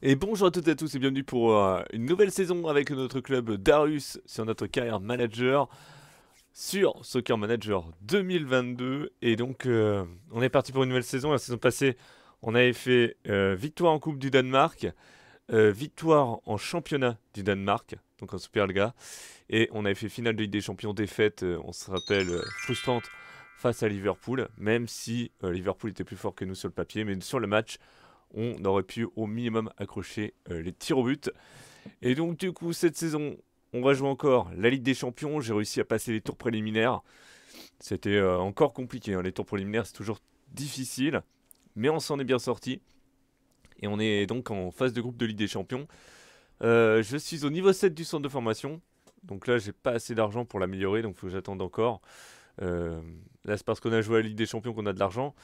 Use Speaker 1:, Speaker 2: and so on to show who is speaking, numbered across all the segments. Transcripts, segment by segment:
Speaker 1: Et bonjour à toutes et à tous et bienvenue pour euh, une nouvelle saison avec notre club Darus sur notre carrière manager sur Soccer Manager 2022. Et donc euh, on est parti pour une nouvelle saison. La saison passée on avait fait euh, victoire en Coupe du Danemark, victoire en championnat du Danemark, donc un le gars Et on avait fait finale de Ligue des Champions, défaite, on se rappelle, frustrante face à Liverpool, même si Liverpool était plus fort que nous sur le papier, mais sur le match on aurait pu au minimum accrocher euh, les tirs au but. Et donc du coup, cette saison, on va jouer encore la Ligue des Champions. J'ai réussi à passer les tours préliminaires. C'était euh, encore compliqué. Hein. Les tours préliminaires, c'est toujours difficile. Mais on s'en est bien sorti. Et on est donc en phase de groupe de Ligue des Champions. Euh, je suis au niveau 7 du centre de formation. Donc là, j'ai pas assez d'argent pour l'améliorer. Donc il faut que j'attende encore. là, c'est parce qu'on a joué à la Ligue des Champions qu'on a de l'argent.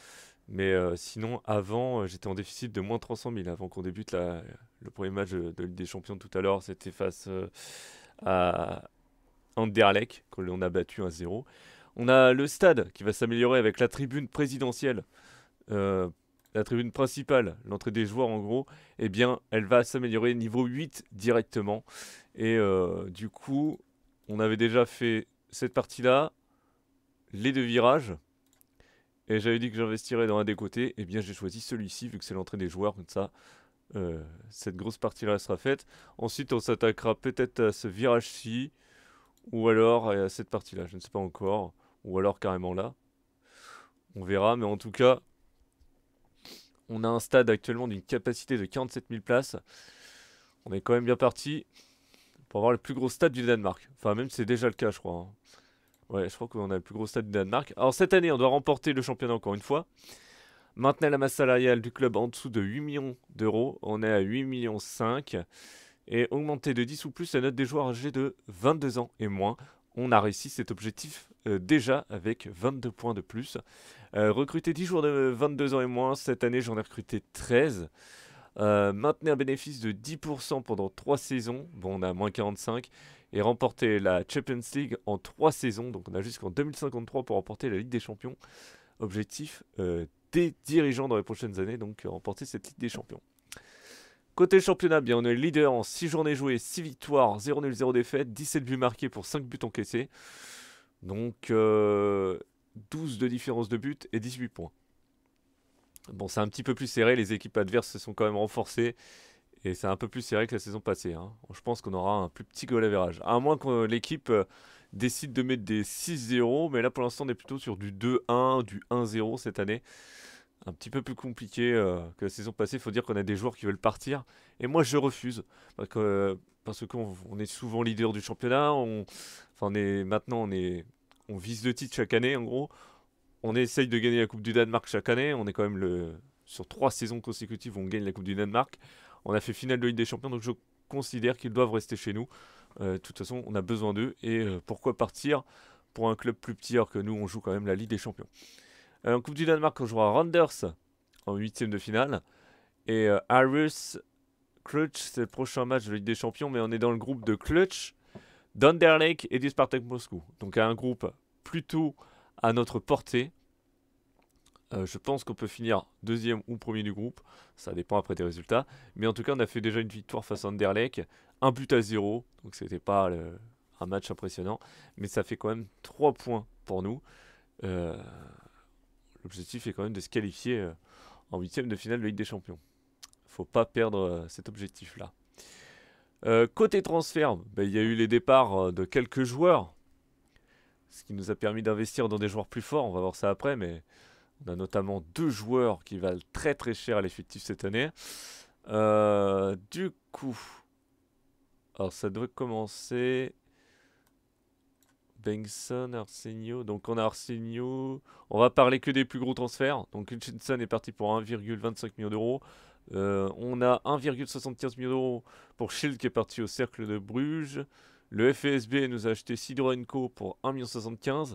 Speaker 1: Mais euh, sinon, avant, euh, j'étais en déficit de moins 300 000 avant qu'on débute le premier match de, Ligue des Champions tout à l'heure. C'était face euh, à Anderlecht, qu'on a battu 1-0. On a le stade qui va s'améliorer avec la tribune présidentielle, la tribune principale, l'entrée des joueurs en gros. Eh bien, elle va s'améliorer niveau 8 directement. Et du coup, on avait déjà fait cette partie-là, les deux virages et j'avais dit que j'investirais dans un des côtés, et eh bien j'ai choisi celui-ci vu que c'est l'entrée des joueurs comme ça. Euh, cette grosse partie-là sera faite. Ensuite, on s'attaquera peut-être à ce virage-ci, ou alors à cette partie-là, je ne sais pas encore, ou alors carrément là. On verra, mais en tout cas, on a un stade actuellement d'une capacité de 47 000 places. On est quand même bien parti pour avoir le plus gros stade du Danemark. Enfin, même c'est déjà le cas, je crois. Hein. Ouais, je crois qu'on a le plus gros stade du Danemark. Alors cette année, on doit remporter le championnat encore une fois. Maintenir la masse salariale du club en dessous de 8 millions d'euros. On est à 8 millions 5. Et augmenter de 10 ou plus la note des joueurs âgés de 22 ans et moins. On a réussi cet objectif euh, déjà avec 22 points de plus. Euh, recruter 10 joueurs de 22 ans et moins. Cette année, j'en ai recruté 13. Euh, maintenir un bénéfice de 10% pendant 3 saisons, bon on a moins 45, et remporter la Champions League en 3 saisons, donc on a jusqu'en 2053 pour remporter la Ligue des Champions, objectif euh, des dirigeants dans les prochaines années, donc euh, remporter cette Ligue des Champions. Côté championnat, bien, on est leader en 6 journées jouées, 6 victoires, 0 0 défaite, 17 buts marqués pour 5 buts encaissés. Donc 12 de différence de but et 18 points. Bon, c'est un petit peu plus serré, les équipes adverses se sont quand même renforcées. Et c'est un peu plus serré que la saison passée. Hein. Je pense qu'on aura un plus petit goal average. À moins que l'équipe euh, décide de mettre des 6-0. Mais là, pour l'instant, on est plutôt sur du 2-1, du 1-0 cette année. Un petit peu plus compliqué euh, que la saison passée. Il faut dire qu'on a des joueurs qui veulent partir. Et moi, je refuse. Parce que. qu'on est souvent leader du championnat, on, enfin est, maintenant on, on vise le titre chaque année en gros on essaye de gagner la Coupe du Danemark chaque année. On est quand même le... sur trois saisons consécutives, on gagne la Coupe du Danemark. On a fait finale de Ligue des Champions, donc je considère qu'ils doivent rester chez nous. Euh, de toute façon, on a besoin d'eux. Et euh, pourquoi partir pour un club plus petit alors que nous, on joue quand même la Ligue des Champions euh, En Coupe du Danemark, on jouera Randers en huitième de finale. Et Harris Clutch, c'est le prochain match de Ligue des Champions, mais on est dans le groupe de Clutch, d'Underlake et du Spartak Moscou. Donc un groupe plutôt à notre portée. Euh, je pense qu'on peut finir deuxième ou premier du groupe, ça dépend après des résultats. Mais en tout cas, on a fait déjà une victoire face à Anderlecht, un but à zéro, donc c'était pas un match impressionnant, mais ça fait quand même trois points pour nous. Euh, l'objectif est quand même de se qualifier euh, en huitième de finale de Ligue des Champions. Il Faut pas perdre cet objectif-là. côté transfert, ben, il y a eu les départs de quelques joueurs ce qui nous a permis d'investir dans des joueurs plus forts. On va voir ça après, mais on a notamment deux joueurs qui valent très très cher à l'effectif cette année. Euh, du coup, alors ça doit commencer. Benson, Arsenio. Donc on a Arsenio. On va parler que des plus gros transferts. Donc Hutchinson est parti pour 1,25 million d'euros. Euh, on a 1,75 million d'euros pour Shield qui est parti au Cercle de Bruges. Le FSB nous a acheté Sidro Co pour 1,75 million.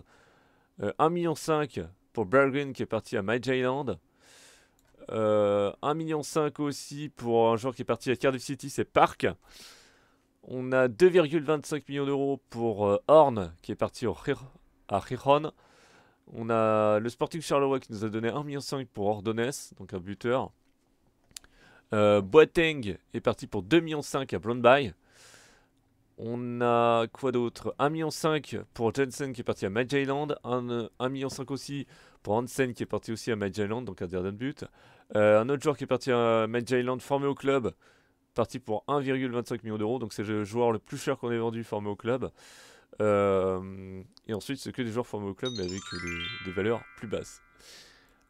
Speaker 1: 1,5 euh, million pour Bergen qui est parti à Mage 1,5 euh, million aussi pour un joueur qui est parti à Cardiff City, c'est Park. On a 2,25 millions d'euros pour euh, Horn qui est parti au à Riron. On a le Sporting Charleroi qui nous a donné 1,5 million pour Ordonez, donc un buteur. Euh, Boateng est parti pour 2,5 millions à Blondby. On a quoi d'autre 1,5 million pour Jensen qui est parti à Magellan. 1,5 million aussi pour Hansen qui est parti aussi à Magellan, donc un dernier But. Euh, un autre joueur qui est parti à Magellan, formé au club, parti pour 1,25 million d'euros. Donc c'est le joueur le plus cher qu'on ait vendu formé au club. Euh, et ensuite, c'est que des joueurs formés au club, mais avec des, valeurs plus basses.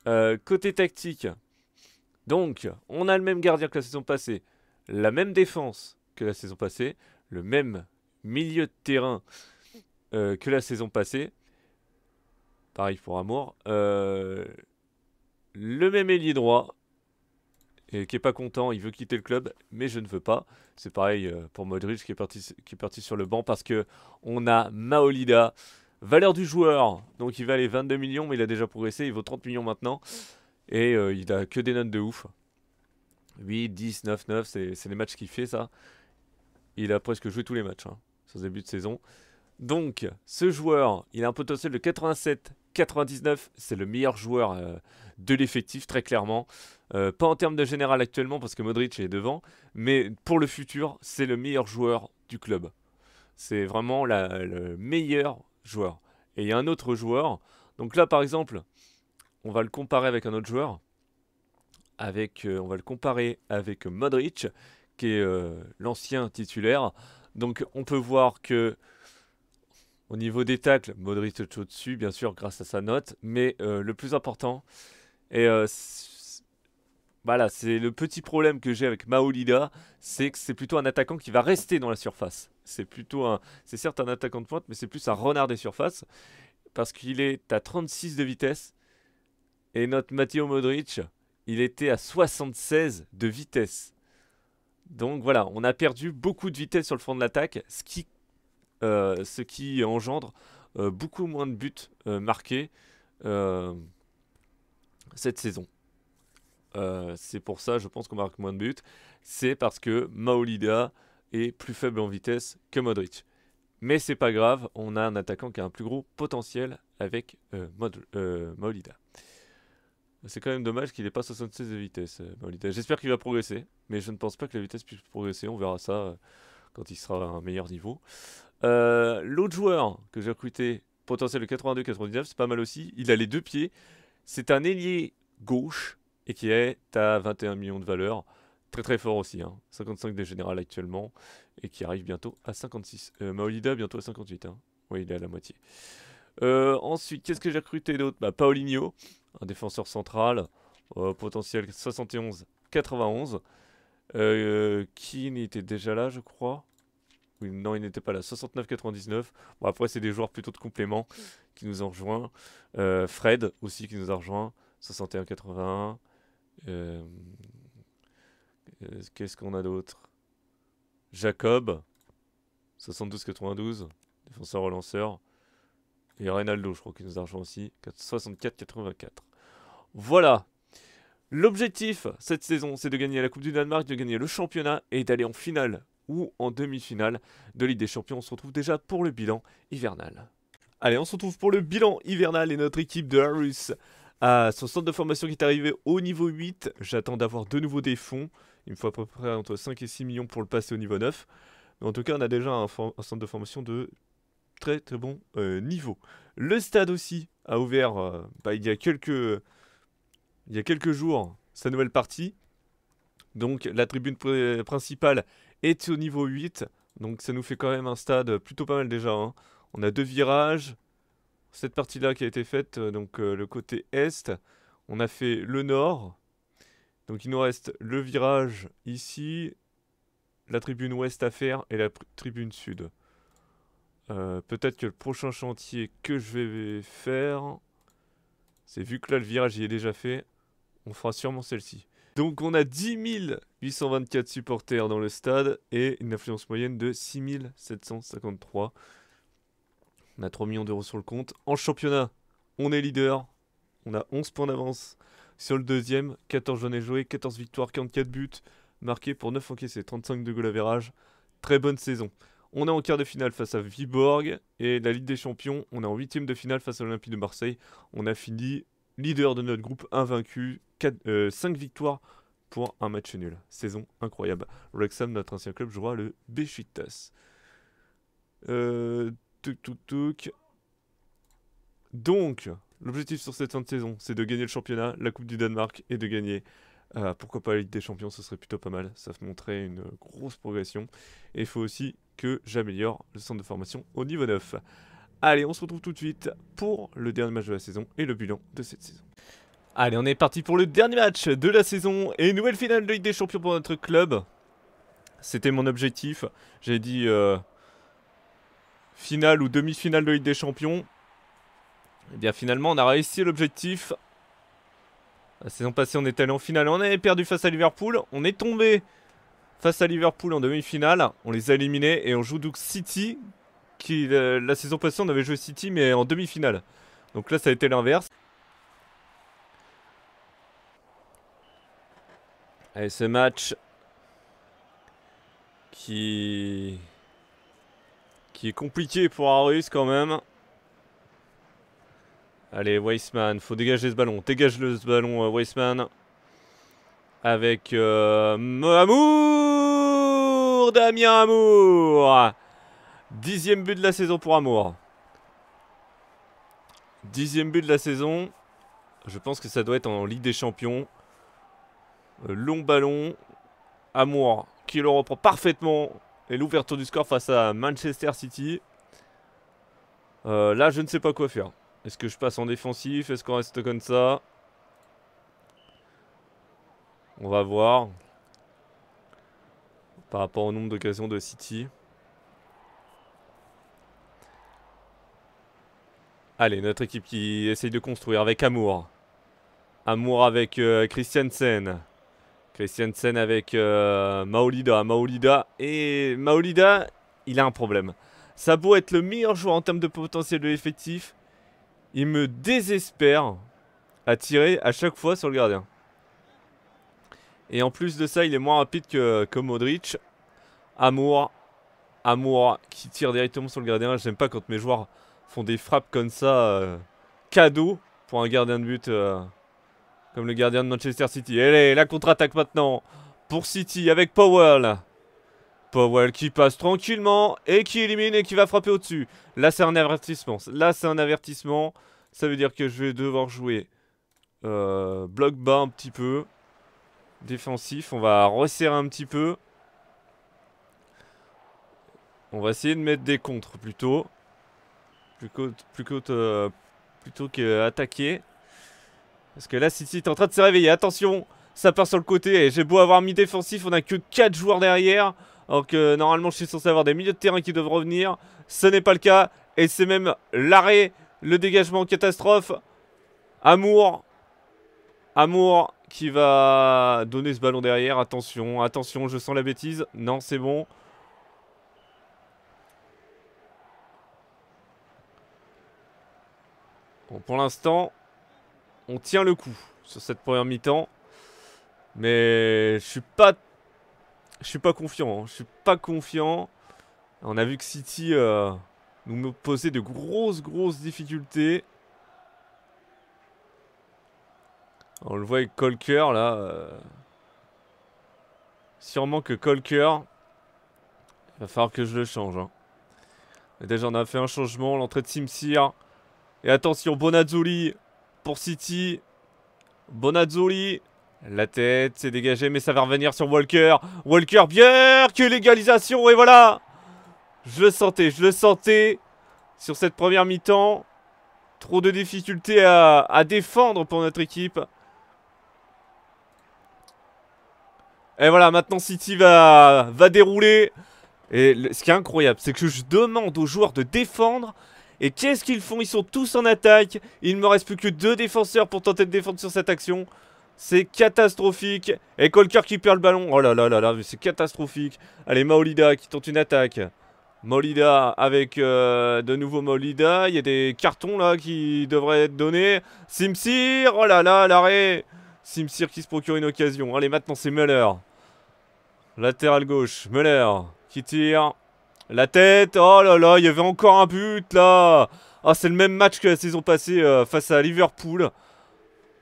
Speaker 1: Euh, côté tactique, donc on a le même gardien que la saison passée, la même défense que la saison passée, le même milieu de terrain euh, que la saison passée. Pareil pour Amour. Euh, le même ailier droit. Et qui est pas content, il veut quitter le club, mais je ne veux pas. C'est pareil euh, pour Modric qui est, parti, sur le banc parce que on a Maolida, valeur du joueur. Donc il valait 22 millions, mais il a déjà progressé, il vaut 30 millions maintenant. Et il a que des notes de ouf. 8, 10, 9, 9, c'est les matchs qu'il fait ça. Il a presque joué tous les matchs, hein, sans début de saison. Donc, ce joueur, il a un potentiel de 87 99, c'est le meilleur joueur euh, de l'effectif, très clairement. Euh, pas en termes de général actuellement, parce que Modric est devant, mais pour le futur, c'est le meilleur joueur du club. C'est vraiment le meilleur joueur. Et il y a un autre joueur. Donc là, par exemple, on va le comparer avec un autre joueur. Avec, euh, on va le comparer avec Modric qui est euh, l'ancien titulaire. Donc on peut voir que au niveau des tacles, Modric est au-dessus, bien sûr, grâce à sa note. Mais euh, le plus important, et euh, voilà, c'est le petit problème que j'ai avec Maolida, c'est que c'est plutôt un attaquant qui va rester dans la surface. C'est plutôt un, c'est certes un attaquant de pointe, mais c'est plus un renard des surfaces parce qu'il est à 36 de vitesse et notre Matteo Modric, il était à 76 de vitesse. Donc voilà, on a perdu beaucoup de vitesse sur le front de l'attaque, ce qui, euh, engendre euh, beaucoup moins de buts euh, marqués cette saison. c'est pour ça, je pense qu'on marque moins de buts. C'est parce que Maolida est plus faible en vitesse que Modric. Mais c'est pas grave, on a un attaquant qui a un plus gros potentiel avec Maolida. C'est quand même dommage qu'il n'ait pas 76 de vitesse, euh, Maolida. J'espère qu'il va progresser, mais je ne pense pas que la vitesse puisse progresser. On verra ça euh, quand il sera à un meilleur niveau. Euh, l'autre joueur que j'ai recruté, potentiel de 82-99, c'est pas mal aussi. Il a les deux pieds. C'est un ailier gauche et qui est à 21 millions de valeur. Très très fort aussi, 55 hein. des générales actuellement et qui arrive bientôt à 56. Maolida bientôt à 58. Hein. Oui, il est à la moitié. ensuite, qu'est-ce que j'ai recruté d'autre bah, Paulinho un défenseur central, euh, potentiel 71-91, euh, qui n'était déjà là, je crois. non, il n'était pas là. 69-99. après, c'est des joueurs plutôt de complément qui nous ont rejoints. Euh, Fred aussi qui nous a rejoint. 61-81. Euh, qu'est-ce qu'on a d'autre Jacob. 72-92. Défenseur relanceur. Et Reynaldo, je crois, qu'il nous a rejoint aussi. 64-84. Voilà. L'objectif cette saison, c'est de gagner la Coupe du Danemark, de gagner le championnat et d'aller en finale ou en demi-finale de Ligue des Champions. On se retrouve déjà pour le bilan hivernal. Allez, on se retrouve pour le bilan hivernal et notre équipe de Harus à son centre de formation qui est arrivé au niveau 8. J'attends d'avoir de nouveau des fonds. Il me faut à peu près entre 5 et 6 millions pour le passer au niveau 9. Mais en tout cas, on a déjà un centre de formation de très très bon euh, niveau. Le stade aussi a ouvert euh, bah, il, y a quelques, il y a quelques jours sa nouvelle partie. Donc la tribune principale est au niveau 8. Donc ça nous fait quand même un stade plutôt pas mal déjà. Hein. On a deux virages. Cette partie-là qui a été faite, euh, donc le côté est. On a fait le nord. Donc il nous reste le virage ici, la tribune ouest à faire et la tribune sud. Euh, peut-être que le prochain chantier que je vais faire, c'est vu que là le virage y est déjà fait, on fera sûrement celle-ci. Donc on a 10 824 supporters dans le stade et une influence moyenne de 6 753. On a 3 millions d'euros sur le compte. En championnat, on est leader. On a 11 points d'avance sur le deuxième. 14 journées jouées, 14 victoires, 44 buts marqués pour 9 encaissés, 35 de goal à virage. Très bonne saison. On est en quart de finale face à Viborg. Et la Ligue des Champions, on est en huitième de finale face à l'Olympique de Marseille. On a fini leader de notre groupe, invaincu. Euh, cinq 5 victoires pour un match nul. Saison incroyable. Rexham, notre ancien club, jouera le Besiktas. Euh, Donc, l'objectif sur cette fin de saison, c'est de gagner le championnat, la Coupe du Danemark et de gagner. Euh, pourquoi pas la Ligue des Champions, ce serait plutôt pas mal. Ça montrait une grosse progression. Et il faut aussi que j'améliore le centre de formation au niveau 9. Allez, on se retrouve tout de suite pour le dernier match de la saison et le bilan de cette saison. Allez, on est parti pour le dernier match de la saison et une nouvelle finale de Ligue des Champions pour notre club. C'était mon objectif. J'ai dit euh, finale ou demi-finale de Ligue des Champions. Et eh bien finalement, on a réussi l'objectif. La saison passée, on est allé en finale, on avait perdu face à Liverpool. On est tombé face à Liverpool en demi-finale. On les a éliminés et on joue donc City, qui euh, la saison passée on avait joué City mais en demi-finale. Donc là ça a été l'inverse. Allez, ce match qui... qui est compliqué pour Arus quand même. Allez, Weissman, faut dégager ce ballon. Dégage le ballon, euh, Weissman avec euh, Amour Damien Amour Dixième but de la saison pour Amour. Dixième but de la saison. Je pense que ça doit être en Ligue des Champions. Euh, long ballon. Amour qui le reprend parfaitement. Et l'ouverture du score face à Manchester City. Euh, là, je ne sais pas quoi faire. Est-ce que je passe en défensif Est-ce qu'on reste comme ça on va voir par rapport au nombre d'occasions de City. Allez, notre équipe qui essaye de construire avec Amour. Amour avec euh, Christiansen. Christiansen avec euh, Maolida. Maolida. Et Maolida, il a un problème. Ça être le meilleur joueur en termes de potentiel de l'effectif. Il me désespère à tirer à chaque fois sur le gardien. Et en plus de ça, il est moins rapide que, que Modric. Amour, Amour qui tire directement sur le gardien. J'aime pas quand mes joueurs font des frappes comme ça. Euh, cadeau pour un gardien de but euh, comme le gardien de Manchester City. Allez, la contre-attaque maintenant pour City avec Powell. Powell qui passe tranquillement et qui élimine et qui va frapper au-dessus. Là, c'est un avertissement. Là, c'est un avertissement. Ça veut dire que je vais devoir jouer euh, bloc bas un petit peu défensif. On va resserrer un petit peu. On va essayer de mettre des contres plutôt. Plutôt, plutôt, euh, plutôt qu'attaquer. Parce que là, City est en train de se réveiller. Attention, ça part sur le côté. Et j'ai beau avoir mis défensif, on n'a que 4 joueurs derrière. Alors que euh, normalement, je suis censé avoir des milieux de terrain qui doivent revenir. Ce n'est pas le cas. Et c'est même l'arrêt, le dégagement, catastrophe. Amour. Amour qui va donner ce ballon derrière. Attention, attention, je sens la bêtise. Non, c'est bon. pour l'instant, on tient le coup sur cette première mi-temps. Mais je suis pas je suis pas confiant, hein. je suis pas confiant. On a vu que City euh, nous posait de grosses grosses difficultés. On le voit avec Colker là. Euh. Sûrement que Colker, il va falloir que je le change. Hein. déjà on a fait un changement, l'entrée de Simsir. Et attention Bonazzoli pour City. Bonazzoli. La tête s'est dégagée mais ça va revenir sur Walker. Walker, bien que l'égalisation et voilà Je le sentais, je le sentais sur cette première mi-temps. Trop de difficultés à défendre pour notre équipe. Et voilà, maintenant City va, va dérouler. Et ce qui est incroyable, c'est que je demande aux joueurs de défendre. Et qu'est-ce qu'ils font Ils sont tous en attaque. Il ne me reste plus que deux défenseurs pour tenter de défendre sur cette action. C'est catastrophique. Et Colker qui perd le ballon. Oh là là là là, c'est catastrophique. Allez, Maolida qui tente une attaque. Maolida avec euh, de nouveau Maolida. Il y a des cartons là qui devraient être donnés. Simsir, oh là là, l'arrêt. Simsir qui se procure une occasion. Allez, maintenant c'est Muller. Latéral gauche, Müller qui tire. La tête, oh là là, il y avait encore un but là Ah, c'est le même match que la saison passée euh, face à Liverpool.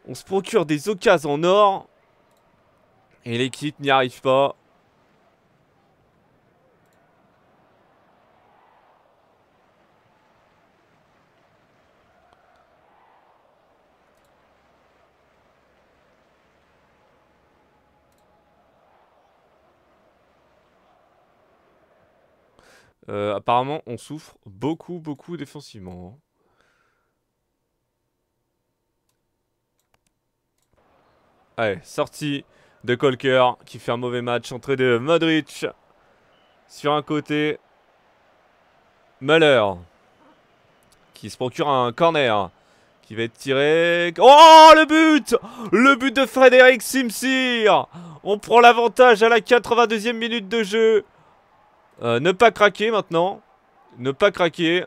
Speaker 1: On se procure des occasions en or. Et l'équipe n'y arrive pas. Euh, apparemment, on souffre beaucoup, beaucoup défensivement. Hein. Allez, sortie de Colker qui fait un mauvais match. Entrée de Modric sur un côté. Malheur qui se procure un corner qui va être tiré. Oh le but Le but de Frédéric Simsir On prend l'avantage à la 82e minute de jeu. Euh, ne pas craquer maintenant. Ne pas craquer.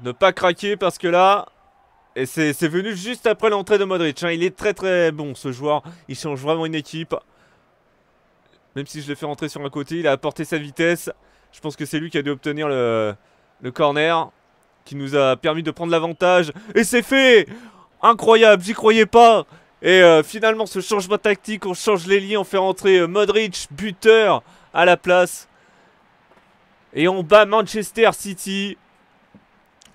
Speaker 1: Ne pas craquer parce que là... Et c'est venu juste après l'entrée de Modric. Hein. Il est très très bon ce joueur. Il change vraiment une équipe. Même si je l'ai fait rentrer sur un côté, il a apporté sa vitesse. Je pense que c'est lui qui a dû obtenir le, le corner. Qui nous a permis de prendre l'avantage. Et c'est fait Incroyable, j'y croyais pas et euh, finalement, ce changement tactique, on change les liens, on fait rentrer euh, Modric, buteur, à la place. Et on bat Manchester City.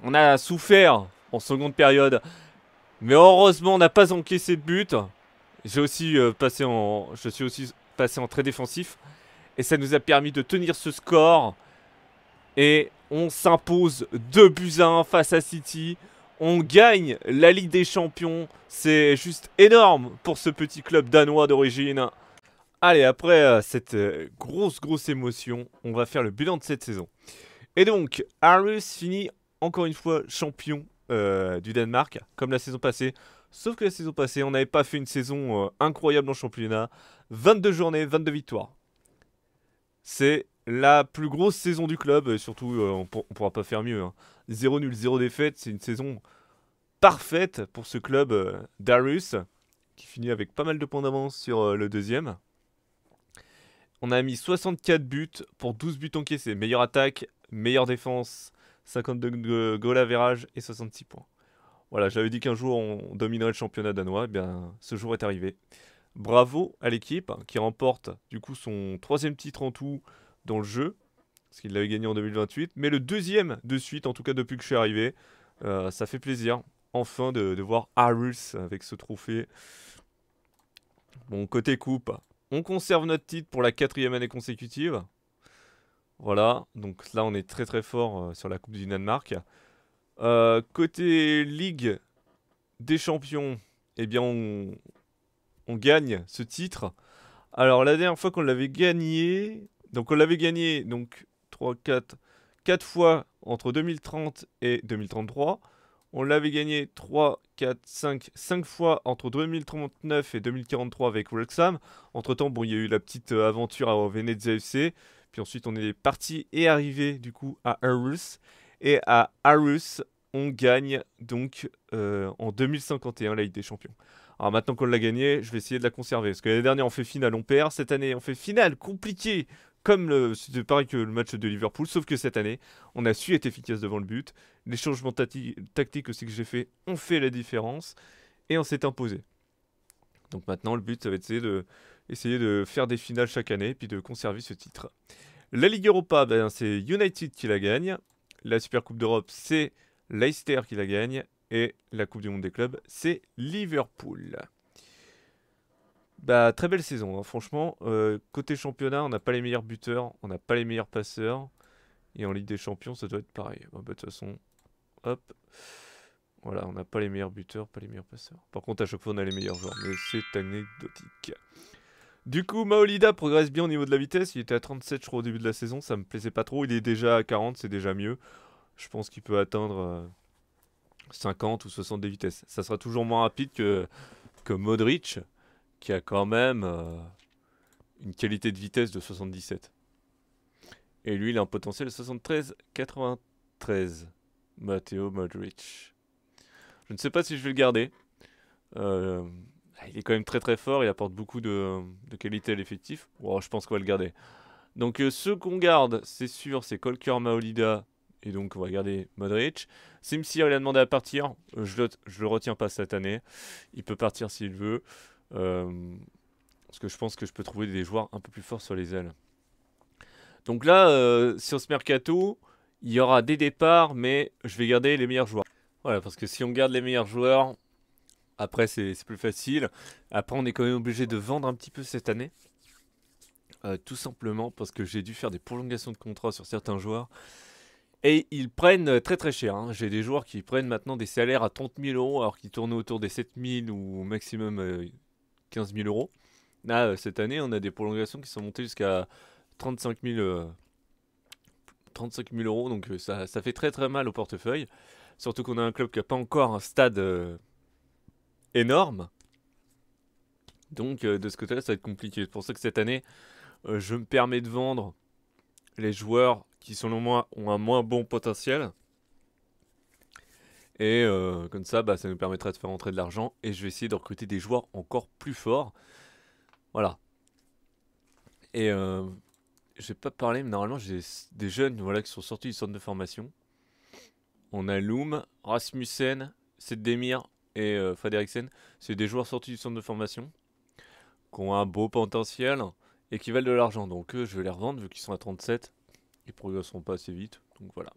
Speaker 1: On a souffert en seconde période. Mais heureusement, on n'a pas encaissé de but. J'ai aussi euh, passé en... Je suis aussi passé en très défensif. Et ça nous a permis de tenir ce score. Et on s'impose 2 buts 1 face à City. On gagne la Ligue des Champions. C'est juste énorme pour ce petit club danois d'origine. Allez, après euh, cette euh, grosse, grosse émotion, on va faire le bilan de cette saison. Et donc, Aarhus finit encore une fois champion euh, du Danemark, comme la saison passée. Sauf que la saison passée, on n'avait pas fait une saison incroyable en championnat. 22 journées, 22 victoires. C'est la plus grosse saison du club, surtout, on, ne pourra pas faire mieux. Hein. 0 0 0 défaite. C'est une saison parfaite pour ce club euh, d'Arus qui finit avec pas mal de points d'avance sur euh, le deuxième. On a mis 64 buts pour 12 buts encaissés. Meilleure attaque, meilleure défense, 52 goals à verrage et 66 points. Voilà, j'avais dit qu'un jour on dominerait le championnat danois. et eh bien, ce jour est arrivé. Bravo à l'équipe hein, qui remporte du coup son troisième titre en tout dans le jeu parce qu'il l'avait gagné en 2028, mais le deuxième de suite, en tout cas depuis que je suis arrivé. Euh, ça fait plaisir, enfin, de, voir arus avec ce trophée. Bon, côté coupe, on conserve notre titre pour la quatrième année consécutive. Voilà, donc là on est très très fort euh, sur la Coupe du Danemark. Euh, côté Ligue des Champions, eh bien on, on gagne ce titre. Alors la dernière fois qu'on l'avait gagné, donc on l'avait gagné donc 3, 4, 4 fois entre 2030 et 2033. On l'avait gagné 3, 4, 5, 5 fois entre 2039 et 2043 avec Wrexham. Entre temps, bon, il y a eu la petite euh, aventure à Venezia FC. Puis ensuite, on est parti et arrivé du coup à Arus. Et à Arus, on gagne donc euh, en 2051 la Ligue des Champions. Alors maintenant qu'on l'a gagné, je vais essayer de la conserver. Parce que l'année dernière, on fait finale, on perd. Cette année, on fait finale, compliqué comme c'était pareil que le match de Liverpool, sauf que cette année, on a su être efficace devant le but. Les changements tactiques aussi que j'ai fait ont fait la différence et on s'est imposé. Donc maintenant, le but, ça va être de, de faire des finales chaque année et puis de conserver ce titre. La Ligue Europa, ben, c'est United qui la gagne. La Super Coupe d'Europe, c'est Leicester qui la gagne. Et la Coupe du Monde des clubs, c'est Liverpool. Bah, très belle saison, hein. franchement. Euh, côté championnat, on n'a pas les meilleurs buteurs, on n'a pas les meilleurs passeurs. Et en Ligue des Champions, ça doit être pareil. Bah, de toute façon, hop. Voilà, on n'a pas les meilleurs buteurs, pas les meilleurs passeurs. Par contre, à chaque fois, on a les meilleurs joueurs, mais c'est anecdotique. Du coup, Maolida progresse bien au niveau de la vitesse. Il était à 37, je crois, au début de la saison. Ça me plaisait pas trop. Il est déjà à 40, c'est déjà mieux. Je pense qu'il peut atteindre 50 euh, ou 60 de vitesse Ça sera toujours moins rapide que, que Modric qui a quand même euh, une qualité de vitesse de 77. Et lui, il a un potentiel 73-93. Matteo Modric. Je ne sais pas si je vais le garder. Euh, il est quand même très très fort, il apporte beaucoup de, qualité à l'effectif. Oh, je pense qu'on va le garder. Donc euh, ce qu'on garde, c'est sûr, c'est Colker Maolida. Et donc on va garder Modric. Simsir, il a demandé à partir. je, ne je le retiens pas cette année. Il peut partir s'il veut. Euh, parce que je pense que je peux trouver des joueurs un peu plus forts sur les ailes. Donc là, euh, sur ce mercato, il y aura des départs, mais je vais garder les meilleurs joueurs. Voilà, parce que si on garde les meilleurs joueurs, après c'est plus facile. Après, on est quand même obligé de vendre un petit peu cette année. Euh, tout simplement parce que j'ai dû faire des prolongations de contrat sur certains joueurs. Et ils prennent très très cher. Hein. J'ai des joueurs qui prennent maintenant des salaires à 30 000 euros alors qu'ils tournaient autour des 7 000 ou au maximum 15 000 euros. Là, euh, cette année, on a des prolongations qui sont montées jusqu'à 35 000, euh, euros. Donc euh, ça, ça, fait très très mal au portefeuille. Surtout qu'on a un club qui n'a pas encore un stade énorme. Donc de ce côté-là, ça va être compliqué. C'est pour ça que cette année, je me permets de vendre les joueurs qui, selon moi, ont un moins bon potentiel. Et euh, comme ça, bah, ça nous permettra de faire entrer de l'argent. Et je vais essayer de recruter des joueurs encore plus forts. Voilà. Et euh, vais pas parler, mais normalement, j'ai des jeunes voilà, qui sont sortis du centre de formation. On a Loom, Rasmussen, Sedemir et euh, C'est des joueurs sortis du centre de formation qui ont un beau potentiel et qui valent de l'argent. Donc je vais les revendre vu qu'ils sont à 37. Ils progresseront pas assez vite. Donc voilà.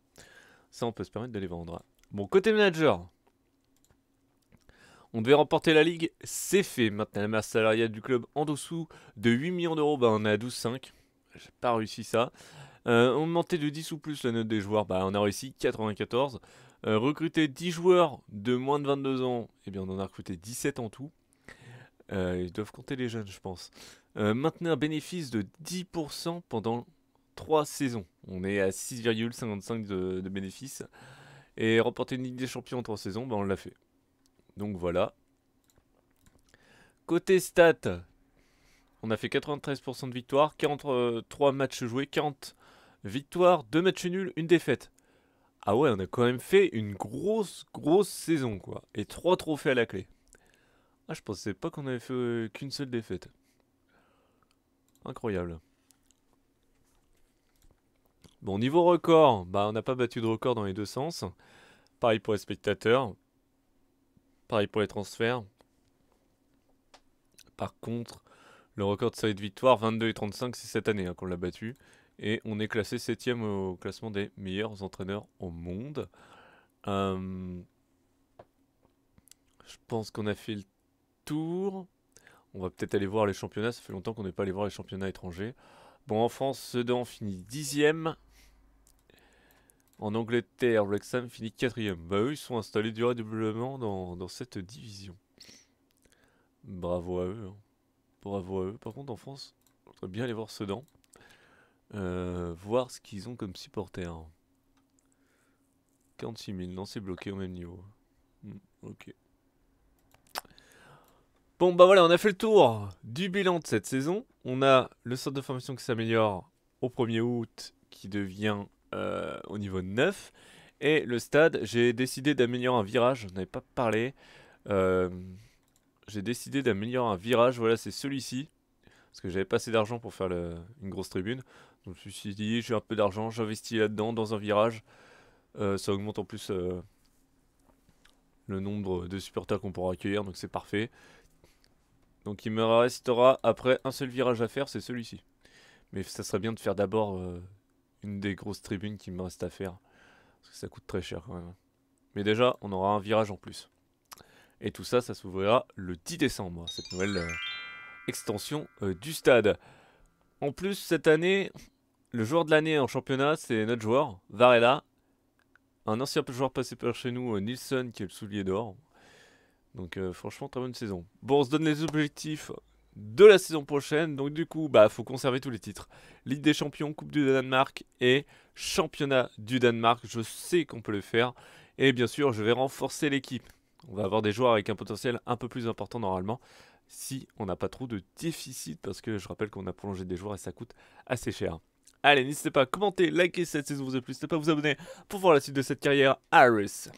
Speaker 1: Ça, on peut se permettre de les vendre. Bon, côté manager, on devait remporter la ligue, c'est fait. Maintenant, la masse salariale du club en dessous de 8 millions d'euros, bah, on est à 12,5. J'ai pas réussi ça. Euh, augmenter de 10 ou plus la note des joueurs, bah, on a réussi 94. Euh, recruter 10 joueurs de moins de 22 ans, eh bien on en a recruté 17 en tout. Euh, ils doivent compter les jeunes, je pense. Euh, maintenir un bénéfice de 10% pendant 3 saisons. On est à 6,55 de, de bénéfice. Et remporter une Ligue des Champions en 3 saisons, ben, on l'a fait. Donc voilà. Côté stats, on a fait 93% de victoires, 43 matchs joués, 40 victoires, 2 matchs nuls, 1 défaite. Ah ouais, on a quand même fait une grosse, grosse saison, quoi. Et 3 trophées à la clé. Ah, je pensais pas qu'on avait fait euh, qu'une seule défaite. Incroyable. Bon, niveau record, bah, on n'a pas battu de record dans les deux sens. Pareil pour les spectateurs. Pareil pour les transferts. Par contre, le record de série de victoire, 22 et 35, c'est cette année hein, qu'on l'a battu. Et on est classé 7 au classement des meilleurs entraîneurs au monde. Euh, je pense qu'on a fait le tour. On va peut-être aller voir les championnats. Ça fait longtemps qu'on n'est pas allé voir les championnats étrangers. Bon, en France, Sedan finit dixième. En Angleterre, Wrexham finit quatrième. Bah eux, ils sont installés durablement dans, dans cette division. Bravo à eux. Hein. Bravo à eux. Par contre, en France, on devrait bien aller voir Sedan. Euh, voir ce qu'ils ont comme supporters. 46 hein. 000. Non, c'est bloqué au même niveau. Hmm, ok. Bon, bah voilà, on a fait le tour du bilan de cette saison. On a le centre de formation qui s'améliore au 1er août, qui devient euh, au niveau 9. Et le stade, j'ai décidé d'améliorer un virage, je n'avais pas parlé. Euh, j'ai décidé d'améliorer un virage, voilà c'est celui-ci. Parce que j'avais pas assez d'argent pour faire une grosse tribune. Donc je me suis dit, j'ai un peu d'argent, j'investis là-dedans dans un virage. Euh, ça augmente en plus le nombre de supporters qu'on pourra accueillir, donc c'est parfait. Donc il me restera après un seul virage à faire, c'est celui-ci. Mais ça serait bien de faire d'abord une des grosses tribunes qui me reste à faire. Parce que ça coûte très cher quand même. Mais déjà, on aura un virage en plus. Et tout ça, ça s'ouvrira le 10 décembre, cette nouvelle euh, extension euh, du stade. En plus, cette année, le joueur de l'année en championnat, c'est notre joueur, Varela. Un ancien joueur passé par chez nous, euh, Nielsen, qui est le soulier d'or. Donc franchement, très bonne saison. Bon, on se donne les objectifs de la saison prochaine. Donc du coup, bah faut conserver tous les titres. Ligue des champions, Coupe du Danemark et Championnat du Danemark. Je sais qu'on peut le faire. Et bien sûr, je vais renforcer l'équipe. On va avoir des joueurs avec un potentiel un peu plus important normalement si on n'a pas trop de déficit parce que je rappelle qu'on a prolongé des joueurs et ça coûte assez cher. Allez, n'hésitez pas à commenter, liker cette saison vous a plu, n'hésitez pas à vous abonner pour voir la suite de cette carrière Harris.